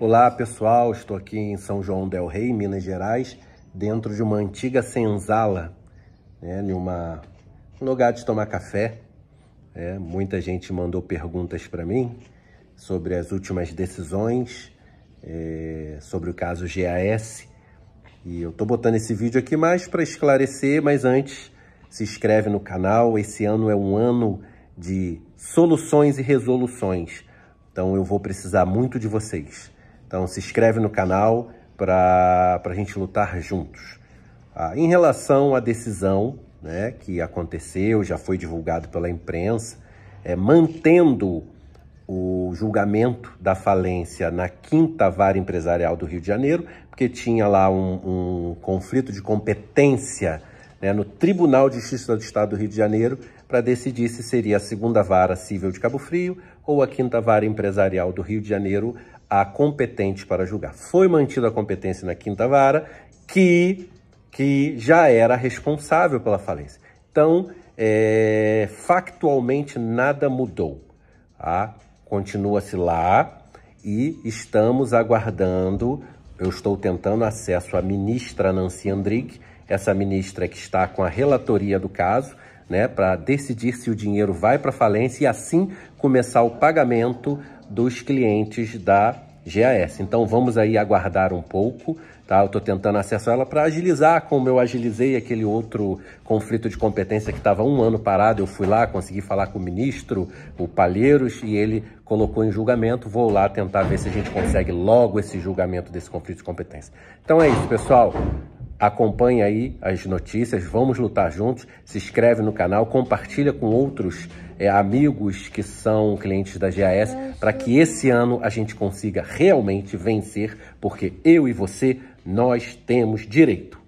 Olá pessoal, estou aqui em São João del Rei, Minas Gerais, dentro de uma antiga senzala, né, de uma, um lugar de tomar café. É, muita gente mandou perguntas para mim sobre as últimas decisões, é, sobre o caso GAS. E eu estou botando esse vídeo aqui mais para esclarecer, mas antes se inscreve no canal. Esse ano é um ano de soluções e resoluções, então eu vou precisar muito de vocês. Então se inscreve no canal para a gente lutar juntos. Ah, em relação à decisão né, que aconteceu, já foi divulgado pela imprensa, é, mantendo o julgamento da falência na quinta vara empresarial do Rio de Janeiro, porque tinha lá um, um conflito de competência né, no Tribunal de Justiça do Estado do Rio de Janeiro para decidir se seria a segunda vara civil de Cabo Frio ou a quinta vara empresarial do Rio de Janeiro a competente para julgar. Foi mantida a competência na quinta vara, que, que já era responsável pela falência. Então, é, factualmente, nada mudou. Tá? Continua-se lá e estamos aguardando. Eu estou tentando acesso à ministra Nancy Andrick, essa ministra que está com a relatoria do caso, né, para decidir se o dinheiro vai para falência e assim começar o pagamento dos clientes da GAS. Então vamos aí aguardar um pouco, tá? Eu estou tentando acessar ela para agilizar, como eu agilizei aquele outro conflito de competência que estava um ano parado. Eu fui lá, consegui falar com o ministro, o Palheiros, e ele colocou em julgamento. Vou lá tentar ver se a gente consegue logo esse julgamento desse conflito de competência. Então é isso, pessoal. Acompanhe aí as notícias, vamos lutar juntos. Se inscreve no canal, compartilha com outros é, amigos que são clientes da GAS para que esse ano a gente consiga realmente vencer, porque eu e você, nós temos direito.